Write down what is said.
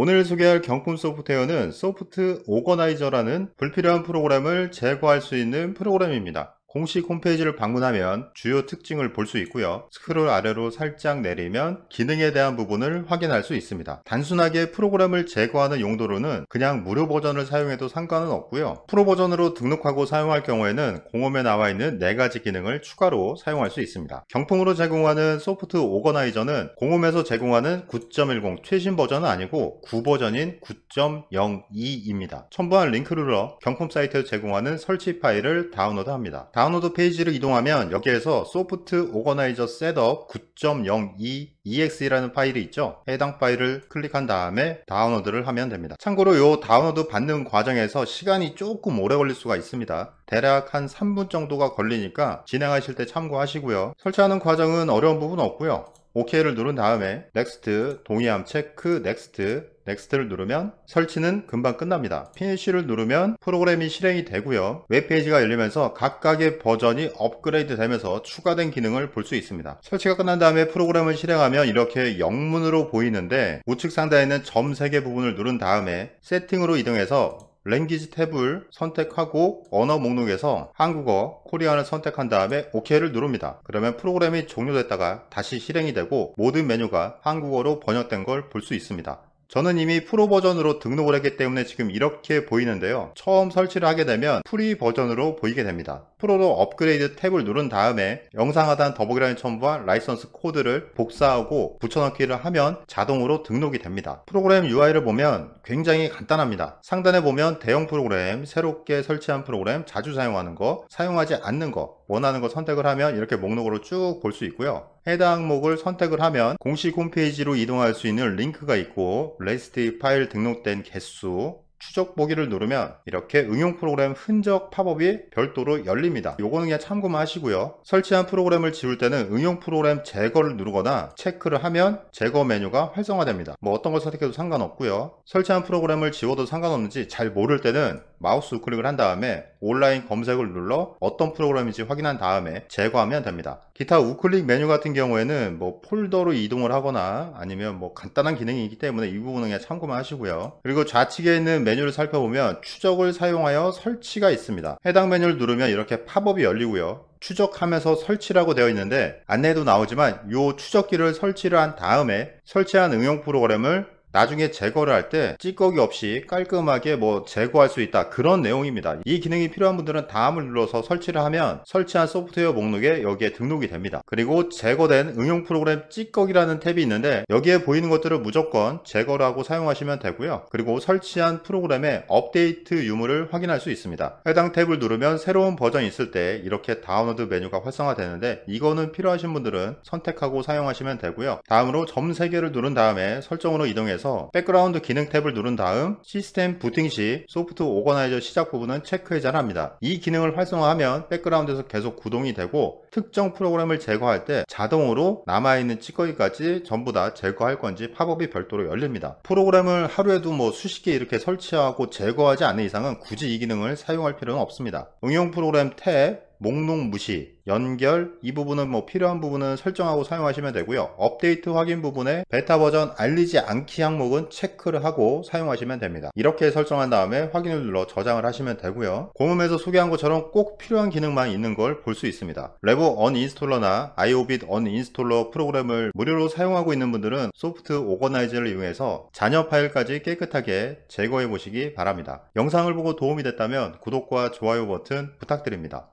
오늘 소개할 경품 소프트웨어는 소프트 오거나이저라는 불필요한 프로그램을 제거할 수 있는 프로그램입니다. 공식 홈페이지를 방문하면 주요 특징을 볼 수 있고요. 스크롤 아래로 살짝 내리면 기능에 대한 부분을 확인할 수 있습니다. 단순하게 프로그램을 제거하는 용도로는 그냥 무료 버전을 사용해도 상관은 없고요. 프로 버전으로 등록하고 사용할 경우에는 공홈에 나와 있는 4가지 기능을 추가로 사용할 수 있습니다. 경품으로 제공하는 소프트 오거나이저는 공홈에서 제공하는 9.10 최신 버전은 아니고 9버전인 9.02입니다. 첨부한 링크를 눌러 경품 사이트에서 제공하는 설치 파일을 다운로드합니다. 다운로드 페이지를 이동하면 여기에서 소프트 오거나이저 셋업 9.02 ex라는 파일이 있죠 해당 파일을 클릭한 다음에 다운로드를 하면 됩니다 참고로 이 다운로드 받는 과정에서 시간이 조금 오래 걸릴 수가 있습니다 대략 한 3분 정도가 걸리니까 진행하실 때 참고하시고요 설치하는 과정은 어려운 부분 없고요 OK를 누른 다음에 Next, 동의함 체크, Next, n e x t 를 누르면 설치는 금방 끝납니다. 피니쉬를 누르면 프로그램이 실행이 되고요. 웹페이지가 열리면서 각각의 버전이 업그레이드 되면서 추가된 기능을 볼 수 있습니다. 설치가 끝난 다음에 프로그램을 실행하면 이렇게 영문으로 보이는데 우측 상단에는 점 3개 부분을 누른 다음에 세팅으로 이동해서 랭귀지 탭을 선택하고 언어 목록에서 한국어, 코리안을 선택한 다음에 OK를 누릅니다. 그러면 프로그램이 종료됐다가 다시 실행이 되고 모든 메뉴가 한국어로 번역된 걸 볼 수 있습니다. 저는 이미 프로 버전으로 등록을 했기 때문에 지금 이렇게 보이는데요. 처음 설치를 하게 되면 프리 버전으로 보이게 됩니다. 프로로 업그레이드 탭을 누른 다음에 영상 하단 더보기란에 첨부한 라이선스 코드를 복사하고 붙여넣기를 하면 자동으로 등록이 됩니다. 프로그램 UI를 보면 굉장히 간단합니다. 상단에 보면 대형 프로그램, 새롭게 설치한 프로그램, 자주 사용하는 거, 사용하지 않는 거 원하는 걸 선택을 하면 이렇게 목록으로 쭉 볼 수 있고요. 해당 항목을 선택을 하면 공식 홈페이지로 이동할 수 있는 링크가 있고 레스트 파일 등록된 개수, 추적 보기를 누르면 이렇게 응용 프로그램 흔적 팝업이 별도로 열립니다. 요거는 그냥 참고만 하시고요. 설치한 프로그램을 지울 때는 응용 프로그램 제거를 누르거나 체크를 하면 제거 메뉴가 활성화됩니다. 뭐 어떤 걸 선택해도 상관없고요. 설치한 프로그램을 지워도 상관없는지 잘 모를 때는 마우스 우클릭을 한 다음에 온라인 검색을 눌러 어떤 프로그램인지 확인한 다음에 제거하면 됩니다. 기타 우클릭 메뉴 같은 경우에는 뭐 폴더로 이동을 하거나 아니면 뭐 간단한 기능이 있기 때문에 이 부분은 그냥 참고만 하시고요. 그리고 좌측에 있는 메뉴를 살펴보면 추적을 사용하여 설치가 있습니다. 해당 메뉴를 누르면 이렇게 팝업이 열리고요. 추적하면서 설치라고 되어 있는데 안내도 나오지만 이 추적기를 설치를 한 다음에 설치한 응용 프로그램을 나중에 제거를 할 때 찌꺼기 없이 깔끔하게 뭐 제거할 수 있다 그런 내용입니다 이 기능이 필요한 분들은 다음을 눌러서 설치를 하면 설치한 소프트웨어 목록에 여기에 등록이 됩니다 그리고 제거된 응용 프로그램 찌꺼기라는 탭이 있는데 여기에 보이는 것들을 무조건 제거를 하고 사용하시면 되고요 그리고 설치한 프로그램의 업데이트 유무를 확인할 수 있습니다 해당 탭을 누르면 새로운 버전이 있을 때 이렇게 다운로드 메뉴가 활성화되는데 이거는 필요하신 분들은 선택하고 사용하시면 되고요 다음으로 점 3개를 누른 다음에 설정으로 이동해서 상태에서 백그라운드 기능 탭을 누른 다음 시스템 부팅 시 소프트 오거나이저 시작 부분은 체크해 잘합니다. 이 기능을 활성화하면 백그라운드에서 계속 구동이 되고 특정 프로그램을 제거할 때 자동으로 남아있는 찌꺼기까지 전부 다 제거할 건지 팝업이 별도로 열립니다. 프로그램을 하루에도 뭐 수십 개 이렇게 설치하고 제거하지 않는 이상은 굳이 이 기능을 사용할 필요는 없습니다. 응용 프로그램 탭 목록 무시, 연결 이 부분은 뭐 필요한 부분은 설정하고 사용하시면 되고요. 업데이트 확인 부분에 베타 버전 알리지 않기 항목은 체크를 하고 사용하시면 됩니다. 이렇게 설정한 다음에 확인을 눌러 저장을 하시면 되고요. 고음에서 소개한 것처럼 꼭 필요한 기능만 있는 걸 볼 수 있습니다. 레보 언인스톨러나 아이오빗 언인스톨러 프로그램을 무료로 사용하고 있는 분들은 소프트 오거나이즈를 이용해서 잔여 파일까지 깨끗하게 제거해 보시기 바랍니다. 영상을 보고 도움이 됐다면 구독과 좋아요 버튼 부탁드립니다.